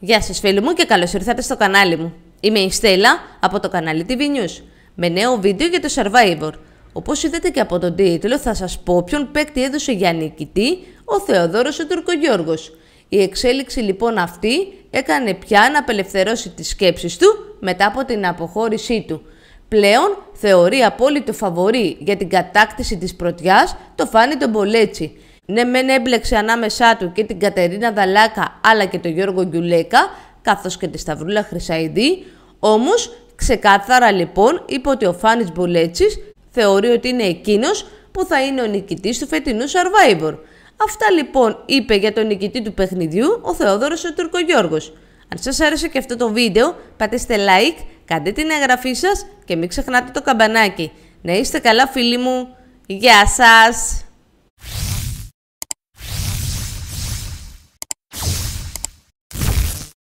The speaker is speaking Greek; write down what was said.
Γεια σας φίλοι μου και καλώς ήρθατε στο κανάλι μου. Είμαι η Στέλλα από το κανάλι TV News με νέο βίντεο για το Survivor. Όπως είδατε και από τον τίτλο θα σας πω ποιον παίκτη έδωσε για νικητή ο Θεοδόρος ο Τουρκογιώργος. Η εξέλιξη λοιπόν αυτή έκανε πια να απελευθερώσει τις σκέψεις του μετά από την αποχώρησή του. Πλέον θεωρεί απόλυτο φαβορή για την κατάκτηση της πρωτιάς το Φάνη τον ναι, μεν έμπλεξε ανάμεσά του και την Κατερίνα Δαλάκα αλλά και τον Γιώργο Γκιουλέκα, καθώς και τη Σταυρούλα Χρυσαϊδή, όμως ξεκάθαρα λοιπόν είπε ότι ο Φάνης Μπουλέτσης θεωρεί ότι είναι εκείνος που θα είναι ο νικητής του φετινού Survivor. Αυτά λοιπόν είπε για τον νικητή του παιχνιδιού ο Θεόδωρος ο Τουρκογιώργος. Αν σας άρεσε και αυτό το βίντεο, πατήστε like, κάντε την εγγραφή σας και μην ξεχνάτε το καμπανάκι. Να είστε καλά φίλοι μου. Γεια σας!